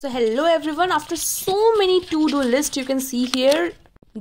so hello everyone after so many to-do list you can see here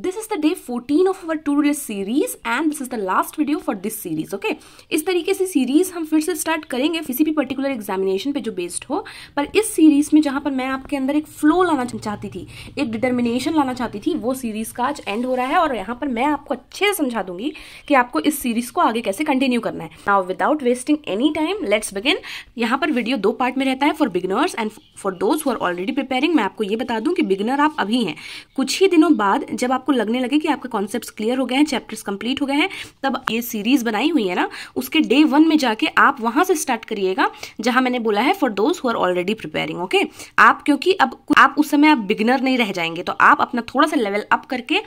this is the day 14 of our to do series and this is the last video for this series okay इस तरीके से series हम फिर से start करेंगे किसी भी particular examination पे जो बेस्ड हो पर इस सीरीज में जहां पर मैं आपके अंदर एक फ्लो लाना चाहती थी एक डिटर्मिनेशन लाना चाहती थी वो सीरीज का आज एंड हो रहा है और यहाँ पर मैं आपको अच्छे से समझा दूंगी कि आपको इस सीरीज को आगे कैसे कंटिन्यू करना है now without wasting any time let's begin यहाँ पर वीडियो दो पार्ट में रहता है for beginners and for those who are already preparing मैं आपको ये बता दूं कि बिगनर आप अभी हैं कुछ ही दिनों बाद जब आप आपको लगने लगे कि आपके कॉन्सेप्ट क्लियर हो गए हैं चैप्टर्स कंप्लीट हो गए हैं तब ये सीरीज बनाई हुई है ना उसके डे वन में जाके आप वहां से स्टार्ट करिएगा जहां मैंने बोला है for those who already preparing okay आप क्योंकि अब आप उस समय आप बिगनर नहीं रह जाएंगे तो आप अपना थोड़ा सा लेवल अप करके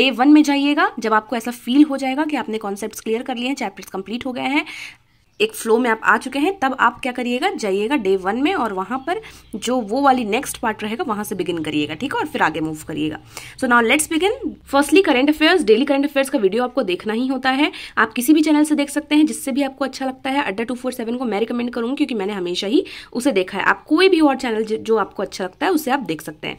डे वन में जाइएगा जब आपको ऐसा फील हो जाएगा कि आपने कॉन्सेप्ट क्लियर कर लिए हैं चैप्टर्स कंप्लीट हो गए हैं एक फ्लो में आप आ चुके हैं तब आप क्या करिएगा जाइएगा डे वन में और वहां पर जो वो वाली नेक्स्ट पार्ट रहेगा वहाँ से बिगिन करिएगा ठीक है और फिर आगे मूव करिएगा so now let's begin firstly current affairs daily current affairs का वीडियो आपको देखना ही होता है आप किसी भी चैनल से देख सकते हैं जिससे भी आपको अच्छा लगता है अड्डा टू फोर सेवन को मैं रिकमेंड करूँगी क्योंकि मैंने हमेशा ही उसे देखा है आप कोई भी और चैनल जो आपको अच्छा लगता है उसे आप देख सकते हैं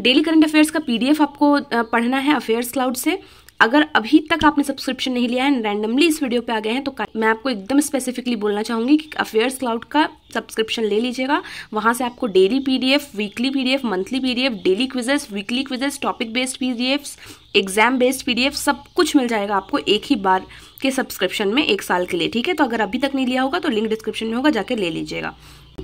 डेली करंट अफेयर्स का पीडीएफ आपको पढ़ना है अफेयर्स क्लाउड से अगर अभी तक आपने सब्सक्रिप्शन नहीं लिया है रैंडमली इस वीडियो पे आ गए हैं तो मैं आपको एकदम स्पेसिफिकली बोलना चाहूंगी कि अफेयर्स क्लाउड का सब्सक्रिप्शन ले लीजिएगा वहाँ से आपको daily PDF weekly PDF monthly PDF daily quizzes weekly quizzes topic based PDF exam based PDF सब कुछ मिल जाएगा आपको एक ही बार के सब्सक्रिप्शन में एक साल के लिए ठीक है तो अगर अभी तक नहीं लिया होगा तो लिंक डिस्क्रिप्शन में होगा जाके ले लीजिएगा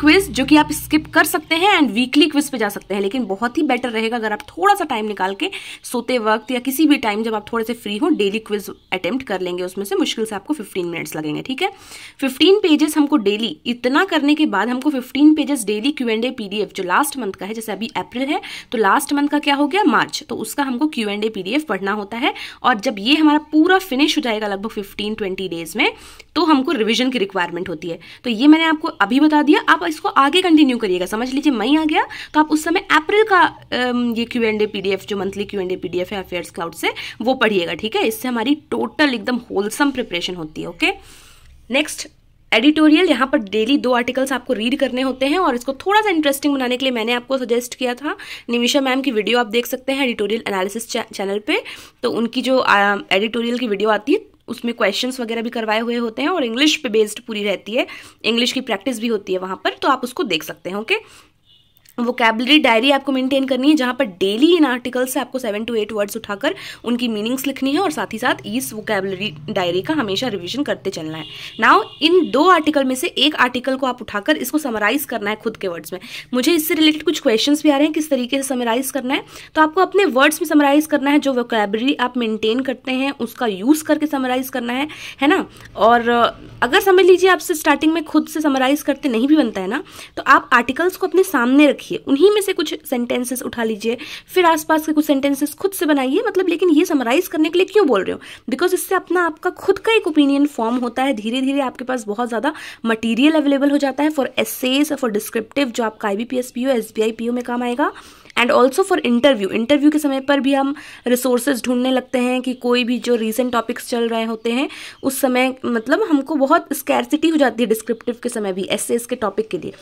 क्विज जो कि आप स्किप कर सकते हैं एंड वीकली क्विज पे जा सकते हैं लेकिन बहुत ही बेटर रहेगा अगर आप थोड़ा सा टाइम निकाल के सोते वक्त या किसी भी टाइम जब आप थोड़े से फ्री हो डेली क्विज अटेम्प्ट कर लेंगे उसमें से मुश्किल से आपको 15 मिनट्स लगेंगे ठीक है 15 पेजेस हमको डेली इतना करने के बाद हमको 15 pages daily Q and A PDF जो लास्ट मंथ का है जैसे अभी अप्रैल है तो लास्ट मंथ का क्या हो गया मार्च तो उसका हमको क्यू एंड ए पीडीएफ पढ़ना होता है और जब ये हमारा पूरा फिनिश हो जाएगा लगभग फिफ्टीन ट्वेंटी डेज में तो हमको रिविजन की रिक्वायरमेंट होती है तो ये मैंने आपको अभी बता दिया आप आप इसको आगे कंटिन्यू करिएगा समझ लीजिए मई आ गया तो आप उस समय अप्रैल का ये क्यू एंड ए पी जो monthly Q and A P है अफेयर्स क्लाउड से वो पढ़िएगा ठीक है इससे हमारी टोटल एकदम होलसम प्रिपरेशन होती है ओके नेक्स्ट एडिटोरियल यहाँ पर डेली दो आर्टिकल्स आपको रीड करने होते हैं और इसको थोड़ा सा इंटरेस्टिंग बनाने के लिए मैंने आपको सजेस्ट किया था निमिषा मैम की वीडियो आप देख सकते हैं एडिटोरियल एनालिसिस चैनल पे तो उनकी जो एडिटोरियल की वीडियो आती है उसमें क्वेश्चंस वगैरह भी करवाए हुए होते हैं और इंग्लिश पे बेस्ड पूरी रहती है इंग्लिश की प्रैक्टिस भी होती है वहाँ पर तो आप उसको देख सकते हैं ओके वोकेबलरी डायरी आपको मेंटेन करनी है जहाँ पर डेली इन आर्टिकल से आपको सेवन टू एट वर्ड्स उठाकर उनकी मीनिंग्स लिखनी है और साथ ही साथ इस वोकेबलरी डायरी का हमेशा रिविजन करते चलना है नाउ इन दो आर्टिकल में से एक आर्टिकल को आप उठाकर इसको समराइज करना है खुद के वर्ड्स में मुझे इससे रिलेटेड कुछ क्वेश्चन भी आ रहे हैं किस तरीके से समराइज करना है तो आपको अपने वर्ड्स में समराइज करना है जो वोकेबलरी आप मेंटेन करते हैं उसका यूज करके समराइज करना है है ना और अगर समझ लीजिए आपसे स्टार्टिंग में खुद से समराइज करते नहीं भी बनता है ना तो आप आर्टिकल्स को अपने सामने रखिए देखिए उन्हीं में से कुछ सेंटेंसेस उठा लीजिए फिर आसपास के कुछ सेंटेंसेस खुद से बनाइए मतलब लेकिन ये समराइज करने के लिए क्यों बोल रहे हो बिकॉज इससे अपना आपका खुद का एक ओपिनियन फॉर्म होता है धीरे धीरे आपके पास बहुत ज़्यादा मटीरियल अवेलेबल हो जाता है फॉर एसेज फॉर डिस्क्रिप्टिव जो आपका I B P S P O S B I P O में काम आएगा and also for interview interview के समय पर भी हम रिसोर्सेज ढूंढने लगते हैं कि कोई भी जो रीसेंट टॉपिक्स चल रहे होते हैं उस समय मतलब हमको बहुत स्कैरसिटी हो जाती है डिस्क्रिप्टिव के समय भी एसेज के टॉपिक के लिए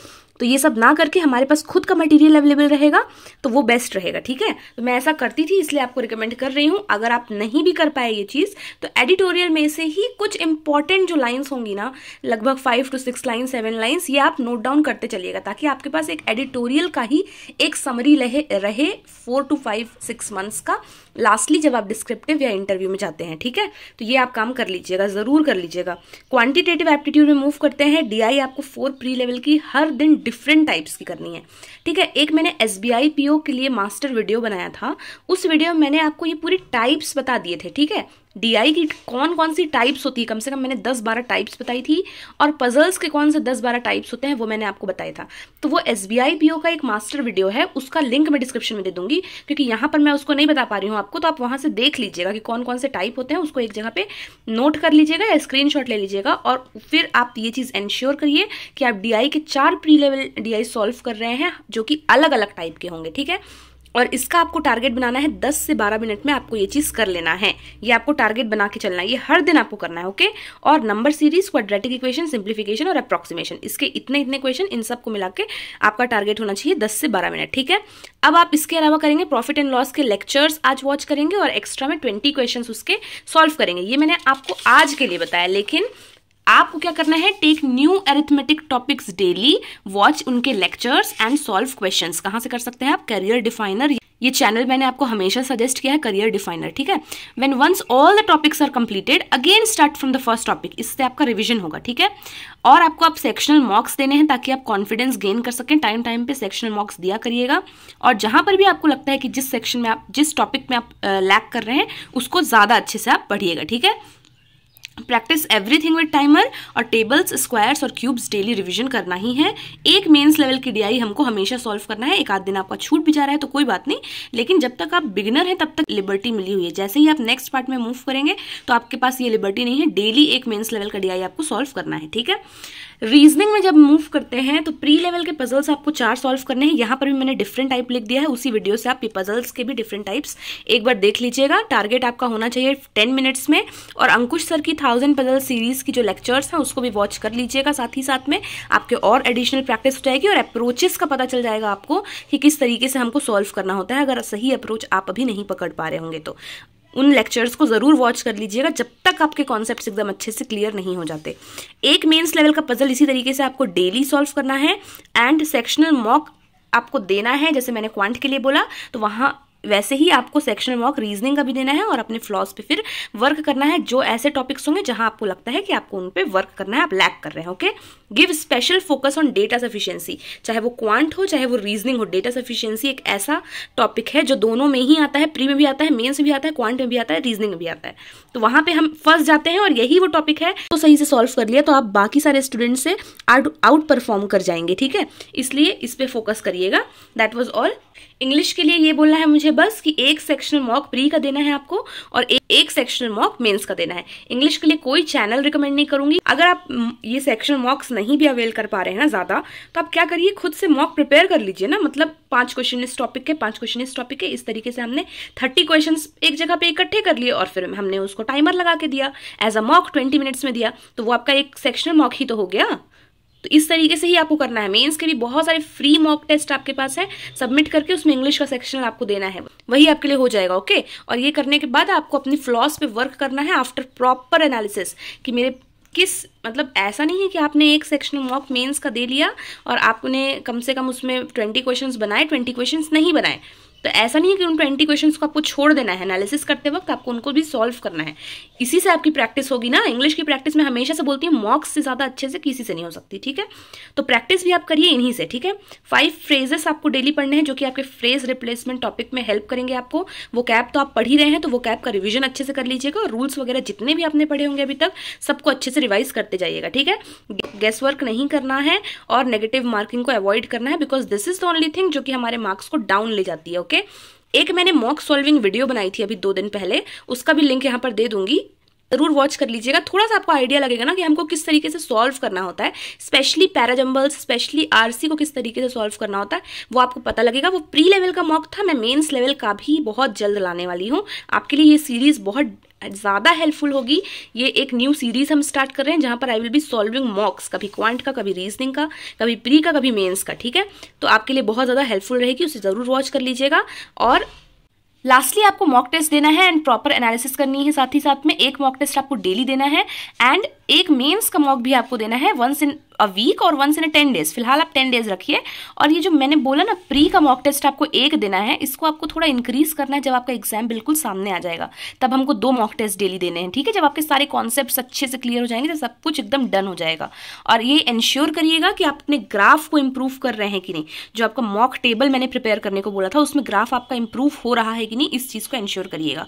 तो ये सब ना करके हमारे पास खुद का मटेरियल अवेलेबल रहेगा तो वो बेस्ट रहेगा ठीक है तो मैं ऐसा करती थी इसलिए आपको रिकमेंड कर रही हूँ अगर आप नहीं भी कर पाए ये चीज़ तो एडिटोरियल में से ही कुछ इंपॉर्टेंट जो लाइन्स होंगी ना लगभग five to six lines seven lines ये आप नोट डाउन करते चलिएगा ताकि आपके पास एक एडिटोरियल का ही एक समरी रहे रहे four to five six months का लास्टली जब आप डिस्क्रिप्टिव या इंटरव्यू में जाते हैं ठीक है तो ये आप काम कर लीजिएगा ज़रूर कर लीजिएगा क्वांटिटेटिव एप्टीट्यूड में मूव करते हैं डीआई आपको फोर प्री लेवल की हर दिन डिफरेंट टाइप्स की करनी है ठीक है एक मैंने एस बी के लिए मास्टर वीडियो बनाया था उस वीडियो में मैंने आपको ये पूरी टाइप्स बता दिए थे ठीक है डीआई की कौन कौन सी टाइप्स होती है कम से कम मैंने दस बारह टाइप्स बताई थी और पजल्स के कौन से दस बारह टाइप्स होते हैं वो मैंने आपको बताया था तो वो एस बी का एक मास्टर वीडियो है उसका लिंक मैं डिस्क्रिप्शन में दे दूंगी क्योंकि यहाँ पर मैं उसको नहीं बता पा रही हूँ आपको तो आप वहाँ से देख लीजिएगा कि कौन कौन से टाइप होते हैं उसको एक जगह पर नोट कर लीजिएगा या स्क्रीन ले लीजिएगा और फिर आप ये चीज़ एंश्योर करिए कि आप डी के चार प्री लेवल डी सॉल्व कर रहे हैं जो कि अलग अलग टाइप के होंगे ठीक है और इसका आपको टारगेट बनाना है 10 से 12 मिनट में आपको ये चीज़ कर लेना है ये आपको टारगेट बना के चलना है ये हर दिन आपको करना है ओके और number series quadratic equation simplification और अप्रोक्सीमेशन इसके इतने इतने क्वेश्चन इन सबको मिला के आपका टारगेट होना चाहिए दस से बारह मिनट ठीक है अब आप इसके अलावा करेंगे प्रॉफिट एंड लॉस के लेक्चर्स आज वॉच करेंगे और एक्स्ट्रा में ट्वेंटी क्वेश्चन उसके सॉल्व करेंगे ये मैंने आपको आज के लिए बताया लेकिन आपको क्या करना है take new arithmetic topics daily watch उनके लेक्चर्स एंड सॉल्व क्वेश्चन कहाँ से कर सकते हैं आप करियर डिफाइनर ये चैनल मैंने आपको हमेशा सजेस्ट किया है करियर डिफाइनर ठीक है when once all the topics are completed again start from the first topic इससे आपका रिवीजन होगा ठीक है और आपको आप सेक्शनल मॉक्स देने हैं ताकि आप कॉन्फिडेंस गेन कर सकें टाइम टाइम पे सेक्शनल मॉक्स दिया करिएगा और जहां पर भी आपको लगता है कि जिस सेक्शन में आप जिस टॉपिक में आप लैक कर रहे हैं उसको ज़्यादा अच्छे से आप पढ़िएगा ठीक है प्रैक्टिस एवरीथिंग विद टाइमर और टेबल्स स्क्वायर्स और क्यूब्स डेली रिविजन करना ही है एक मेंस लेवल की डीआई हमको हमेशा सॉल्व करना है एक आध दिन आपका छूट भी जा रहा है तो कोई बात नहीं लेकिन जब तक आप बिगिनर हैं तब तक लिबर्टी मिली हुई है जैसे ही आप नेक्स्ट पार्ट में मूव करेंगे तो आपके पास ये लिबर्टी नहीं है डेली एक मेन्स लेवल का डीआई आपको सॉल्व करना है ठीक है रीजनिंग में जब मूव करते हैं तो प्री लेवल के पजल्स आपको चार सॉल्व करने हैं यहां पर भी मैंने डिफरेंट टाइप लिख दिया है उसी वीडियो से आप पजल्स के भी डिफरेंट टाइप्स एक बार देख लीजिएगा टारगेट आपका होना चाहिए टेन मिनट्स में और अंकुश सर की थाउजेंड पजल सीरीज की जो लेक्चर्स हैं उसको भी वॉच कर लीजिएगा साथ ही साथ में आपके और एडिशनल प्रैक्टिस हो जाएगी और अप्रोचेस का पता चल जाएगा आपको कि किस तरीके से हमको सॉल्व करना होता है अगर सही अप्रोच आप अभी नहीं पकड़ पा रहे होंगे तो उन लेक्चर्स को ज़रूर वॉच कर लीजिएगा जब तक आपके कॉन्सेप्ट एकदम अच्छे से क्लियर नहीं हो जाते एक मेन्स लेवल का पजल इसी तरीके से आपको डेली सॉल्व करना है एंड सेक्शनल मॉक आपको देना है जैसे मैंने क्वांट के लिए बोला तो वहाँ वैसे ही आपको सेक्शन वॉक रीजनिंग का भी देना है और अपने फ्लॉज पे फिर वर्क करना है जो ऐसे टॉपिक्स होंगे जहां आपको लगता है कि आपको उन पर वर्क करना है आप लैक कर रहे हैं okay give special focus on data sufficiency चाहे वो क्वांट हो चाहे वो रीजनिंग हो डेटा सफिशियंसी एक ऐसा टॉपिक है जो दोनों में ही आता है प्री में भी आता है मेन्स में भी आता है क्वांट में भी आता है रीजनिंग में भी आता है तो वहां पर हम फर्स्ट जाते हैं और यही वो टॉपिक है तो सही से सॉल्व कर लिया तो आप बाकी सारे स्टूडेंट से आउट परफॉर्म कर जाएंगे ठीक है इसलिए इस पर फोकस करिएगा दैट वॉज ऑल इंग्लिश के लिए ये बोलना है मुझे बस की एक सेक्शनल मॉक प्री का देना है आपको और ए, एक सेक्शनल मॉक मेंस का देना है इंग्लिश के लिए कोई चैनल रिकमेंड नहीं करूंगी अगर आप ये सेक्शनल मॉक्स नहीं भी अवेल कर पा रहे हैं ना ज़्यादा तो आप क्या करिए खुद से मॉक प्रिपेयर कर लीजिए ना मतलब पांच क्वेश्चन इस टॉपिक के पांच क्वेश्चन इस टॉपिक के इस तरीके से हमने थर्टी क्वेश्चन एक जगह पे इकट्ठे कर लिए और फिर हमने उसको टाइमर लगा के दिया as a mock twenty minutes में दिया तो वो आपका एक सेक्शनल मॉक ही तो हो गया तो इस तरीके से ही आपको करना है मेंस के भी बहुत सारे फ्री मॉक टेस्ट आपके पास है सबमिट करके उसमें इंग्लिश का सेक्शन आपको देना है वही आपके लिए हो जाएगा ओके और ये करने के बाद आपको अपनी फ्लॉस पे वर्क करना है आफ्टर प्रॉपर एनालिसिस कि मेरे किस मतलब ऐसा नहीं है कि आपने एक सेक्शनल मॉक मेंस का दे लिया और आपने कम से कम उसमें ट्वेंटी क्वेश्चंस बनाए ट्वेंटी क्वेश्चंस नहीं बनाए तो ऐसा नहीं है कि उन ट्वेंटी क्वेश्चन को आपको छोड़ देना है एनालिसिस करते वक्त आपको उनको भी सॉल्व करना है इसी से आपकी प्रैक्टिस होगी ना इंग्लिश की प्रैक्टिस में हमेशा से बोलती हूँ मॉक्स से ज़्यादा अच्छे से किसी से नहीं हो सकती ठीक है तो प्रैक्टिस भी आप करिए इन्हीं से ठीक है फाइव फ्रेजेस आपको डेली पढ़ने हैं जो कि आपके फ्रेज रिप्लेसमेंट टॉपिक में हेल्प करेंगे आपको वो कैप तो आप पढ़ ही रहे हैं तो वो कैप का रिविजन अच्छे से कर लीजिएगा और रूल्स वगैरह जितने भी आपने पढ़े होंगे अभी तक सबको अच्छे से रिवाइज करते जाइएगा ठीक है गेस वर्क नहीं करना है और नेगेटिव मार्किंग को अवॉइड करना है because this is the only thing जो कि हमारे मार्क्स को डाउन ले जाती है ओके एक मैंने मॉक सॉल्विंग वीडियो बनाई थी अभी दो दिन पहले उसका भी लिंक यहाँ पर दे दूंगी जरूर वॉच कर लीजिएगा थोड़ा सा आपको आइडिया लगेगा ना कि हमको किस तरीके से सॉल्व करना होता है स्पेशली पैराजम्बल्स स्पेशली आरसी को किस तरीके से सॉल्व करना होता है वो आपको पता लगेगा वो प्री लेवल का मॉक था मैं मेंस लेवल का भी बहुत जल्द लाने वाली हूँ आपके लिए ये सीरीज बहुत ज़्यादा हेल्पफुल होगी ये एक न्यू सीरीज हम स्टार्ट कर रहे हैं जहाँ पर I will be solving mocks कभी क्वांट का कभी रीजनिंग का कभी प्री का कभी मेंस का ठीक है तो आपके लिए बहुत ज़्यादा हेल्पफुल रहेगी उसे ज़रूर वॉच कर लीजिएगा और लास्टली आपको मॉक टेस्ट देना है एंड प्रॉपर एनालिसिस करनी है साथ ही साथ में एक मॉक टेस्ट आपको डेली देना है एंड एक मेंस का मॉक भी आपको देना है वंस इन अ वीक और वंस इन टेन डेज फिलहाल आप टेन डेज रखिए और ये जो मैंने बोला ना प्री का मॉक टेस्ट आपको एक देना है इसको आपको थोड़ा इंक्रीज करना है जब आपका एग्जाम बिल्कुल सामने आ जाएगा तब हमको दो मॉक टेस्ट डेली देने हैं ठीक है जब आपके सारे कॉन्सेप्ट अच्छे से क्लियर हो जाएंगे तो सब कुछ एकदम डन हो जाएगा और ये इंश्योर करिएगा कि आप अपने ग्राफ को इम्प्रूव कर रहे हैं कि नहीं जो आपका मॉक टेबल मैंने प्रिपेयर करने को बोला था उसमें ग्राफ आपका इम्प्रूव हो रहा है कि नहीं इस चीज़ को इंश्योर करिएगा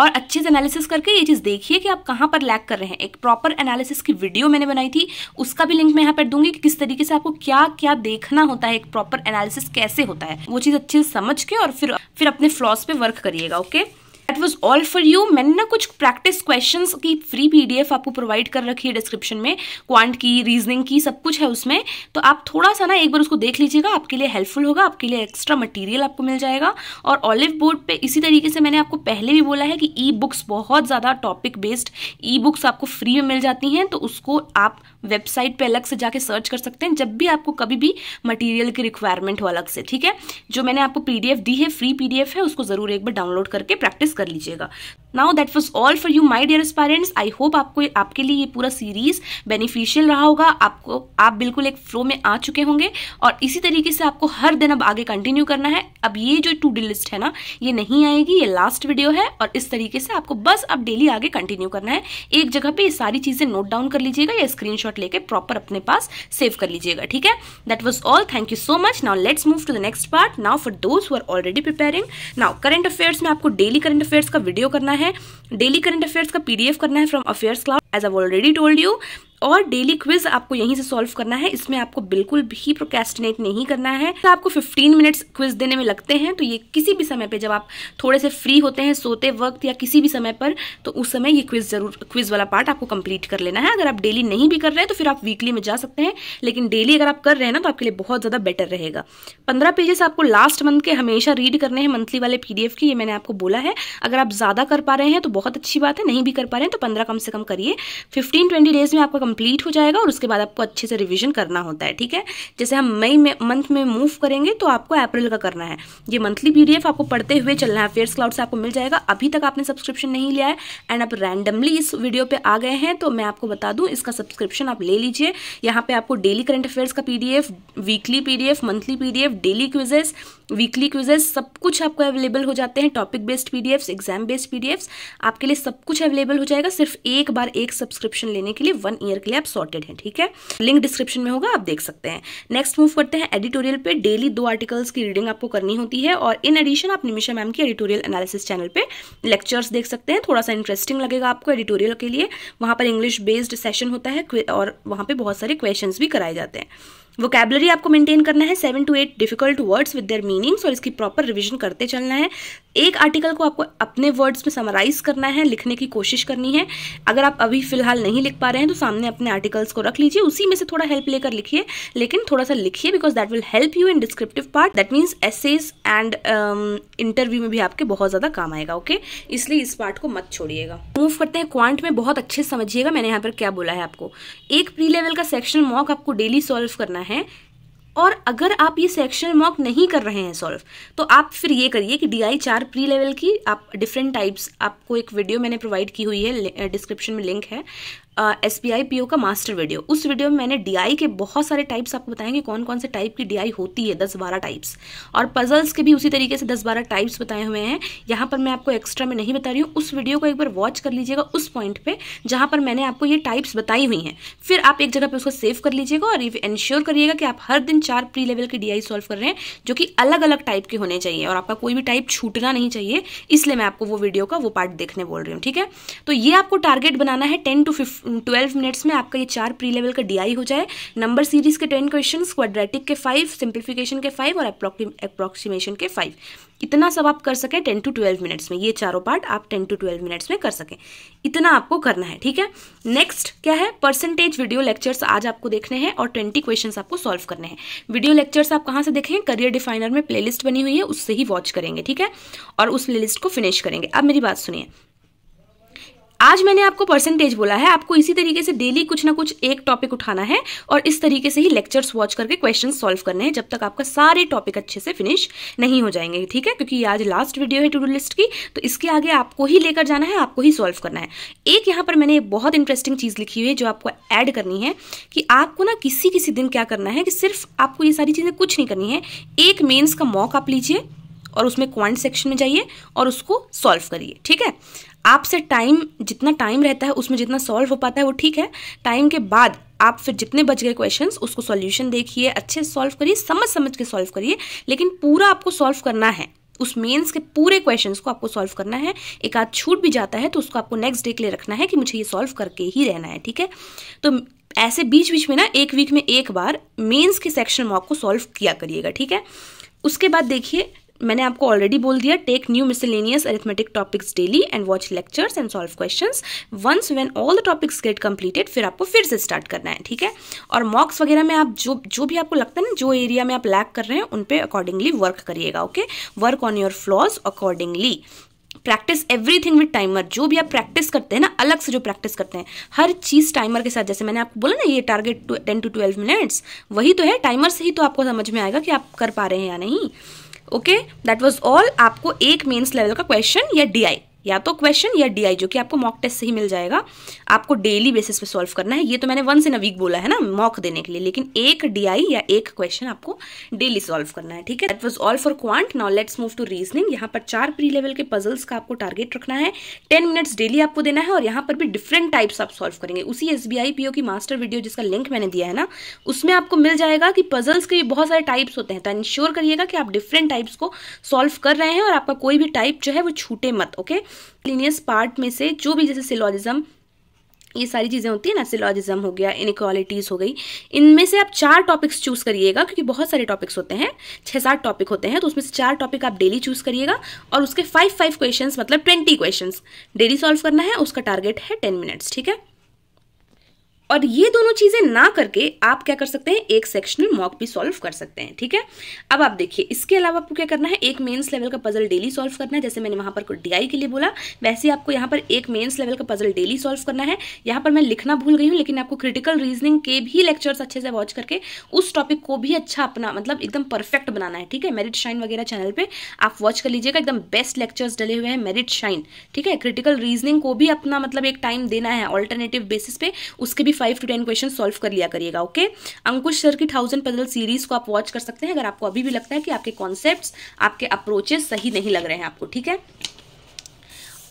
और अच्छे से एनालिसिस करके ये चीज़ देखिए कि आप कहाँ पर लैक कर रहे हैं एक प्रॉपर एनालिसिस की वीडियो मैंने बनाई थी उसका भी लिंक मैं यहाँ पर दूंगी कि किस तरीके से आपको क्या क्या देखना होता है एक प्रॉपर एनालिसिस कैसे होता है वो चीज़ अच्छे से समझ के और फिर फिर अपने फ्लॉस पे वर्क करिएगा okay That was all for you. मैंने ना कुछ प्रैक्टिस क्वेश्चन की फ्री पीडीएफ आपको प्रोवाइड कर रखी है डिस्क्रिप्शन में क्वांट की रीजनिंग की सब कुछ है उसमें तो आप थोड़ा सा ना एक बार उसको देख लीजिएगा आपके लिए हेल्पफुल होगा आपके लिए एक्स्ट्रा मटेरियल आपको मिल जाएगा और ऑलिव बोर्ड पे इसी तरीके से मैंने आपको पहले भी बोला है कि ई बुक्स बहुत ज़्यादा टॉपिक बेस्ड ई बुक्स आपको फ्री में मिल जाती हैं तो उसको आप वेबसाइट पे अलग से जाके सर्च कर सकते हैं जब भी आपको कभी भी मटेरियल की रिक्वायरमेंट हो अलग से ठीक है जो मैंने आपको पीडीएफ दी है फ्री पीडीएफ है उसको ज़रूर एक बार डाउनलोड करके प्रैक्टिस कर लीजिएगा now that was all for you my dear parents I hope आपको आपके लिए ये पूरा सीरीज बेनिफिशियल रहा होगा आपको आप बिल्कुल एक फ्लो में आ चुके होंगे और इसी तरीके से आपको हर दिन अब आगे कंटिन्यू करना है अब ये जो टू डी लिस्ट है ना ये नहीं आएगी ये लास्ट वीडियो है और इस तरीके से आपको बस अब डेली आगे कंटिन्यू करना है एक जगह पे ये सारी चीजें नोट डाउन कर लीजिएगा या स्क्रीन शॉट लेकर प्रॉपर अपने पास सेव कर लीजिएगा ठीक है that was all thank you so much now let's move to the next part now for those who are already preparing now current affairs में आपको डेली करंट अफेयर्स का video करना है है डेली करंट अफेयर्स का PDF करना है from affairs cloud as I already told you और डेली क्विज आपको यहीं से सॉल्व करना है इसमें आपको बिल्कुल भी प्रोकेस्टिनेट नहीं करना है तो आपको 15 मिनट्स क्विज देने में लगते हैं तो ये किसी भी समय पे जब आप थोड़े से फ्री होते हैं सोते वक्त या किसी भी समय पर तो उस समय ये क्विज जरूर क्विज वाला पार्ट आपको कंप्लीट कर लेना है अगर आप डेली नहीं भी कर रहे हैं तो फिर आप वीकली में जा सकते हैं लेकिन डेली अगर आप कर रहे हैं ना तो आपके लिए बहुत ज़्यादा बेटर रहेगा पंद्रह पेजेस आपको लास्ट मंथ के हमेशा रीड करने हैं मंथली वाले पी की ये मैंने आपको बोला है अगर आप ज़्यादा कर पा रहे हैं तो बहुत अच्छी बात है नहीं भी कर पा रहे हैं तो पंद्रह कम से कम करिए फिफ्टीन ट्वेंटी डेज में आपका कंप्लीट हो जाएगा और उसके बाद आपको अच्छे से रिविजन करना होता है ठीक है जैसे हम मई में मंथ में मूव करेंगे तो आपको अप्रैल का करना है ये मंथली पीडीएफ आपको पढ़ते हुए चलना है फेयर्स क्लाउड से आपको मिल जाएगा अभी तक आपने सब्सक्रिप्शन नहीं लिया है एंड आप रैंडमली इस वीडियो पर आ गए हैं तो मैं आपको बता दूं इसका सब्सक्रिप्शन आप ले लीजिए यहाँ पर आपको डेली करंट अफेयर्स का PDF weekly PDF monthly PDF daily quizzes weekly quizzes सब कुछ आपको अवेलेबल हो जाते हैं topic based PDFs exam based PDFs आपके लिए सब कुछ अवेलेबल हो जाएगा सिर्फ एक बार एक सब्सक्रिप्शन लेने के लिए वन ईयर के लिए आप सॉर्टेड हैं ठीक है लिंक डिस्क्रिप्शन में होगा आप देख सकते हैं नेक्स्ट मूव करते हैं एडिटोरियल पे डेली दो आर्टिकल्स की रीडिंग आपको करनी होती है और इन एडिशन आप निमिशा मैम की एडिटोरियल एनालिसिस चैनल पर लेक्चर्स देख सकते हैं थोड़ा सा इंटरेस्टिंग लगेगा आपको एडिटोरियल के लिए वहाँ पर इंग्लिश बेस्ड सेशन होता है और वहाँ पर बहुत सारे क्वेश्चन भी कराए जाते हैं वोकेबलरी आपको मेंटेन करना है seven to eight difficult words with their meanings और इसकी प्रॉपर रिविजन करते चलना है एक आर्टिकल को आपको अपने वर्ड्स में समराइज करना है लिखने की कोशिश करनी है अगर आप अभी फिलहाल नहीं लिख पा रहे हैं तो सामने अपने आर्टिकल्स को रख लीजिए उसी में से थोड़ा हेल्प लेकर लिखिए लेकिन थोड़ा सा लिखिए because that will help you in descriptive part that means essays and interview में भी आपके बहुत ज़्यादा काम आएगा ओके okay? इसलिए इस पार्ट को मत छोड़िएगा मूव करते हैं क्वांट में बहुत अच्छे समझिएगा मैंने यहाँ पर क्या बोला है आपको एक प्री लेवल का सेक्शन मॉक आपको डेली सॉल्व करना है हैं और अगर आप ये सेक्शन मॉक नहीं कर रहे हैं सॉल्व तो आप फिर ये करिए कि डी आई चार प्री लेवल की आप डिफरेंट टाइप्स आपको एक वीडियो मैंने प्रोवाइड की हुई है डिस्क्रिप्शन में लिंक है एस आई पी ओ का मास्टर वीडियो उस वीडियो में मैंने डी आई के बहुत सारे टाइप्स आपको बताएंगे कौन कौन से टाइप की डी आई होती है दस बारह टाइप्स और पजल्स के भी उसी तरीके से दस बारह टाइप्स बताए हुए हैं यहाँ पर मैं आपको एक्स्ट्रा में नहीं बता रही हूँ उस वीडियो को एक बार वॉच कर लीजिएगा उस पॉइंट पर जहाँ पर मैंने आपको ये टाइप्स बताई हुई हैं फिर आप एक जगह पर उसको सेव कर लीजिएगा और इन्श्योर करिएगा कि आप हर दिन चार प्री लेवल के डी आई सॉल्व कर रहे हैं जो कि अलग अलग टाइप के होने चाहिए और आपका कोई भी टाइप छूटना नहीं चाहिए इसलिए मैं आपको वो वीडियो का वो पार्ट देखने बोल रही हूँ ठीक है तो ये आपको टारगेट बनाना है ten to fifty twelve minutes में आपका ये चार प्री लेवल का डीआई हो जाए नंबर सीरीज के टेन क्वेश्चन क्वाड्रेटिक के फाइव सिंप्लीफिकेशन के फाइव और अप्रोक्सीमेशन के फाइव इतना सब आप कर सकें टेन टू ट्वेल्व मिनट्स में ये चारों पार्ट आप टेन टू ट्वेल्व मिनट्स में कर सकें इतना आपको करना है ठीक है नेक्स्ट क्या है परसेंटेज वीडियो लेक्चर्स आज आपको देखने हैं और ट्वेंटी क्वेश्चन आपको सॉल्व करने हैं वीडियो लेक्चर्स आप कहाँ से देखें करियर डिफाइनर में प्लेलिस्ट बनी हुई है उससे ही वॉच करेंगे ठीक है और उस प्लेलिस्ट को फिनिश करेंगे अब मेरी बात सुनिए आज मैंने आपको परसेंटेज बोला है आपको इसी तरीके से डेली कुछ ना कुछ एक टॉपिक उठाना है और इस तरीके से ही लेक्चर्स वॉच करके क्वेश्चन सॉल्व करने हैं जब तक आपका सारे टॉपिक अच्छे से फिनिश नहीं हो जाएंगे ठीक है क्योंकि आज लास्ट वीडियो है टू लिस्ट की तो इसके आगे आपको ही लेकर जाना है आपको ही सॉल्व करना है एक यहाँ पर मैंने बहुत इंटरेस्टिंग चीज़ लिखी हुई है जो आपको ऐड करनी है कि आपको ना किसी किसी दिन क्या करना है कि सिर्फ आपको ये सारी चीज़ें कुछ नहीं करनी है एक मेन्स का मॉक आप लीजिए और उसमें क्वांट सेक्शन में जाइए और उसको सॉल्व करिए ठीक है आपसे टाइम जितना टाइम रहता है उसमें जितना सॉल्व हो पाता है वो ठीक है टाइम के बाद आप फिर जितने बच गए क्वेश्चंस उसको सॉल्यूशन देखिए अच्छे से सॉल्व करिए समझ समझ के सॉल्व करिए लेकिन पूरा आपको सॉल्व करना है उस मेंस के पूरे क्वेश्चंस को आपको सॉल्व करना है एक आध छूट भी जाता है तो उसको आपको नेक्स्ट डे के लिए रखना है कि मुझे ये सॉल्व करके ही रहना है ठीक है तो ऐसे बीच बीच में ना एक वीक में एक बार मेन्स के सेक्शन मॉक को सॉल्व किया करिएगा ठीक है उसके बाद देखिए मैंने आपको ऑलरेडी बोल दिया take new miscellaneous arithmetic topics daily and watch lectures and solve question once when all the topics get completed फिर आपको फिर से स्टार्ट करना है ठीक है और मॉक्स वगैरह में आप जो जो भी आपको लगता है ना जो एरिया में आप लैक कर रहे हैं उन पर अकॉर्डिंगली वर्क करिएगा okay work on your flaws accordingly practice everything with timer जो भी आप प्रैक्टिस करते हैं ना अलग से जो प्रैक्टिस करते हैं हर चीज़ टाइमर के साथ जैसे मैंने आपको बोला ना ये target ten to twelve minutes वही तो है टाइमर से ही तो आपको समझ में आएगा कि आप कर पा रहे हैं या नहीं ओके दैट वाज ऑल आपको एक मेंस लेवल का क्वेश्चन या डीआई या तो क्वेश्चन या डीआई जो कि आपको मॉक टेस्ट से ही मिल जाएगा आपको डेली बेसिस पे सॉल्व करना है ये तो मैंने वंस इन अ वीक बोला है ना मॉक देने के लिए लेकिन एक डीआई या एक क्वेश्चन आपको डेली सॉल्व करना है ठीक है that was all for quant now let's move to reasoning यहाँ पर चार प्री लेवल के पजल्स का आपको टारगेट रखना है टेन मिनट्स डेली आपको देना है और यहाँ पर भी डिफरेंट टाइप्स आप सॉल्व करेंगे उसी एस बी की मास्टर वीडियो जिसका लिंक मैंने दिया है ना उसमें आपको मिल जाएगा कि पजल्स के बहुत सारे टाइप्स होते हैं तो इन्श्योर करिएगा कि आप डिफरेंट टाइप्स को सॉल्व कर रहे हैं और आपका कोई भी टाइप जो है वो छूटे मत ओके okay? लीनियस पार्ट में से जो भी जैसे सिलॉजिज्म ये सारी चीज़ें होती है ना सिलॉजिज्म हो गया इनक्वालिटीज़ हो गई इनमें से आप चार टॉपिक्स चूज़ करिएगा क्योंकि बहुत सारे टॉपिक्स होते हैं छः सात टॉपिक होते हैं तो उसमें से चार टॉपिक आप डेली चूज़ करिएगा और उसके फाइव फाइव क्वेश्चंस मतलब ट्वेंटी क्वेश्चंस डेली सॉल्व करना है उसका टारगेट है टेन मिनट्स ठीक है और ये दोनों चीजें ना करके आप क्या कर सकते हैं एक सेक्शनल मॉक भी सॉल्व कर सकते हैं ठीक है अब आप देखिए इसके अलावा आपको क्या करना है एक मेंस लेवल का पजल डेली सॉल्व करना है जैसे मैंने वहां पर डीआई के लिए बोला वैसे आपको यहां पर एक मेन्स लेवल का पजल डेली सॉल्व करना है यहां पर मैं लिखना भूल गई हूं लेकिन आपको क्रिटिकल रीजनिंग के भी लेक्चर्स अच्छे से वॉच करके उस टॉपिक को भी अच्छा अपना मतलब एकदम परफेक्ट बनाना है ठीक है मेरिट शाइन वगैरह चैनल पर आप वॉच कर लीजिएगा एकदम बेस्ट लेक्चर्स डले हुए हैं मेरिट शाइन ठीक है क्रिटिकल रीजनिंग को भी अपना मतलब एक टाइम देना है ऑल्टरनेटिव बेसिस पे उसके भी five to ten question solve कर लिया करिएगा ओके अंकुश सर की थाउजेंड पजल सीरीज को आप वॉच कर सकते हैं अगर आपको अभी भी लगता है कि आपके कॉन्सेप्ट आपके अप्रोचेस सही नहीं लग रहे हैं आपको ठीक है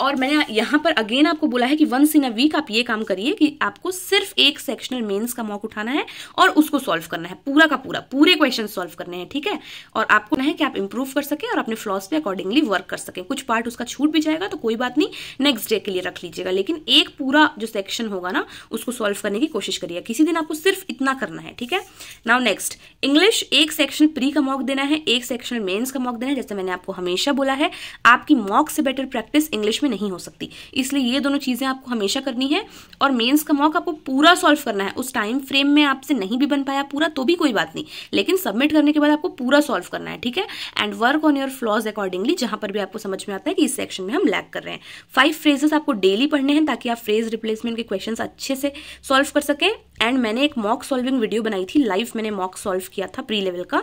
और मैंने यहाँ पर अगेन आपको बोला है कि वंस इन अ वीक आप ये काम करिए कि आपको सिर्फ एक सेक्शनल मेंस का मॉक उठाना है और उसको सॉल्व करना है पूरा का पूरा पूरे क्वेश्चन सॉल्व करने हैं ठीक है और आपको ना है कि आप इंप्रूव कर सकें और अपने फ्लॉस पे अकॉर्डिंगली वर्क कर सकें कुछ पार्ट उसका छूट भी जाएगा तो कोई बात नहीं नेक्स्ट डे के लिए रख लीजिएगा लेकिन एक पूरा जो सेक्शन होगा ना उसको सॉल्व करने की कोशिश करिएगा किसी दिन आपको सिर्फ इतना करना है ठीक है नाउ नेक्स्ट इंग्लिश एक सेक्शन प्री का मॉक देना है एक सेक्शन मेन्स का मॉक देना है जैसे मैंने आपको हमेशा बोला है आपकी मॉक से बेटर प्रैक्टिस इंग्लिश में भी नहीं हो सकती इसलिए ये दोनों चीज़ें आपको हमेशा करनी है और मेन्स का मॉक आपको पूरा सॉल्व करना है उस टाइम फ्रेम में आपसे नहीं भी बन पाया पूरा तो भी कोई बात नहीं लेकिन सबमिट करने के बाद आपको पूरा सॉल्व करना है ठीक है and work on your flaws accordingly जहाँ पर भी आपको समझ में आता है कि इस सेक्शन में हम लैक कर रहे हैं फाइव फ्रेजेस आपको डेली पढ़ने हैं ताकि आप फ्रेज रिप्लेसमेंट के क्वेश्चन अच्छे से सॉल्व कर सकें एंड मैंने एक मॉक सॉल्विंग वीडियो बनाई थी लाइव मैंने मॉक सॉल्व किया था प्री लेवल का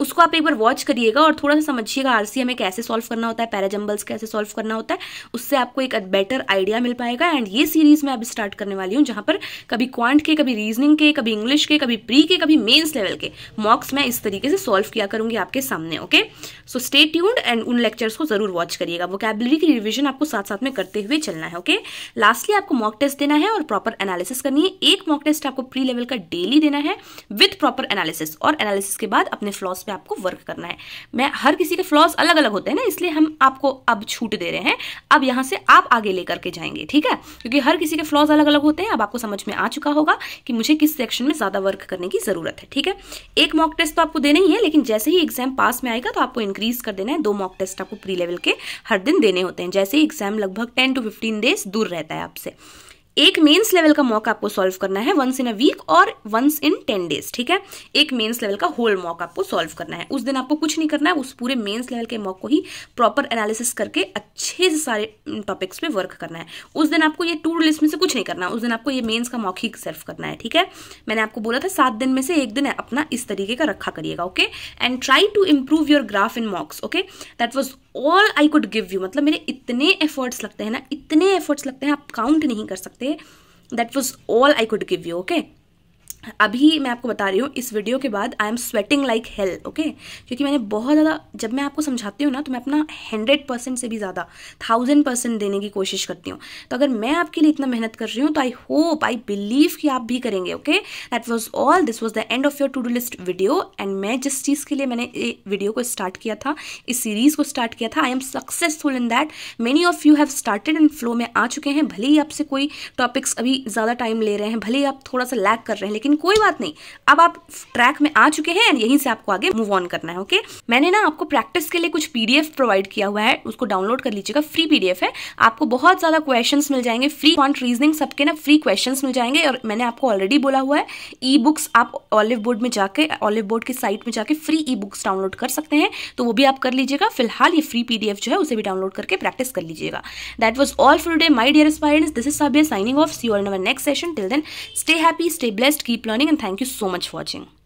उसको आप एक बार वॉच करिएगा और थोड़ा सा समझिएगा आरसीए में कैसे सॉल्व करना होता है पैराजम्बल्स कैसे सॉल्व करना होता है उससे आपको एक बेटर आइडिया मिल पाएगा एंड ये सीरीज मैं अब स्टार्ट करने वाली हूँ जहाँ पर कभी क्वांट के कभी रीजनिंग के कभी इंग्लिश के कभी प्री के कभी मेन्स लेवल के मॉक्स मैं इस तरीके से सॉल्व किया करूँगी आपके सामने okay so stay tuned and उन लेक्चर्स को जरूर वॉच करिएगा वोकेबलरी की रिविजन आपको साथ साथ में करते हुए चलना है ओके लास्टली आपको मॉक टेस्ट देना है और प्रॉपर एनालिसिस करनी है एक मॉक टेस्ट आपको आपको प्री लेवल का डेली देना है विथ प्रॉपर एनालिसिस और एनालिसिस के बाद अपने फ्लॉस पे आपको वर्क करना है मैं हर किसी के फ्लॉस अलग अलग होते हैं ना इसलिए हम आपको अब छूट दे रहे हैं अब यहां से आप आगे लेकर के जाएंगे ठीक है क्योंकि हर किसी के फ्लॉज अलग अलग होते हैं अब आपको समझ में आ चुका होगा कि मुझे किस सेक्शन में ज्यादा वर्क करने की जरूरत है ठीक है एक मॉक टेस्ट तो आपको देना ही है लेकिन जैसे ही एग्जाम पास में आएगा तो आपको इंक्रीज कर देना है दो मॉक टेस्ट आपको प्री लेवल के हर दिन देने होते हैं जैसे ही एग्जाम लगभग टेन टू फिफ्टीन डेज दूर रहता है आपसे एक मेंस लेवल का मॉक आपको सॉल्व करना है वंस इन अ वीक और वंस इन टेन डेज ठीक है एक मेंस लेवल का होल मॉक आपको सॉल्व करना है उस दिन आपको कुछ नहीं करना है उस पूरे मेंस लेवल के मॉक को ही प्रॉपर एनालिसिस करके अच्छे से सारे टॉपिक्स पे वर्क करना है उस दिन आपको ये टू लिस्ट में से कुछ नहीं करना उस दिन आपको ये मेन्स का मॉक ही सर्व करना है ठीक है मैंने आपको बोला था सात दिन में से एक दिन अपना इस तरीके का रखा करिएगा okay and try to improve your graph in mocks okay that was all I could give you मतलब मेरे इतने एफर्ट्स लगते हैं ना इतने एफर्ट्स लगते हैं आप काउंट नहीं कर सकते that was all I could give you okay अभी मैं आपको बता रही हूँ इस वीडियो के बाद I am sweating like hell okay क्योंकि मैंने बहुत ज़्यादा जब मैं आपको समझाती हूँ ना तो मैं अपना हंड्रेड परसेंट से भी ज़्यादा थाउजेंड परसेंट देने की कोशिश करती हूँ तो अगर मैं आपके लिए इतना मेहनत कर रही हूँ तो आई होप आई बिलीव कि आप भी करेंगे okay that was all this was the end of your to do list video and मैं जिस चीज़ के लिए मैंने वीडियो को स्टार्ट किया था इस सीरीज़ को स्टार्ट किया था I am successful in that many of you have started and flow में आ चुके हैं भले ही आपसे कोई टॉपिक्स अभी ज़्यादा टाइम ले रहे हैं भले ही आप थोड़ा सा लैक कर रहे हैं लेकिन कोई बात नहीं अब आप ट्रैक में आ चुके हैं एंड यहीं से आपको आगे मूव ऑन करना है ओके मैंने ना आपको प्रैक्टिस के लिए कुछ पीडीएफ प्रोवाइड किया हुआ है उसको डाउनलोड कर लीजिएगा फ्री पीडीएफ है आपको बहुत ज्यादा क्वेश्चन मिल जाएंगे फ्री क्वांट रीजनिंग सबके ना फ्री क्वेश्चन मिल जाएंगे और मैंने आपको ऑलरेडी बोला हुआ है ई बुक्स आप ऑलिव बोर्ड में जाके ऑलिव बोर्ड की साइट में जाके फ्री ई बुक्स डाउनलोड कर सकते हैं तो वो भी आप कर लीजिएगा फिलहाल ये फ्री पीडीएफ जो है उसे भी डाउनलोड करके प्रैक्टिस कर लीजिएगा that was all for day my dear aspire this is signing off see all in our next session till then stay happy stay blessed की keep learning and thank you so much for watching.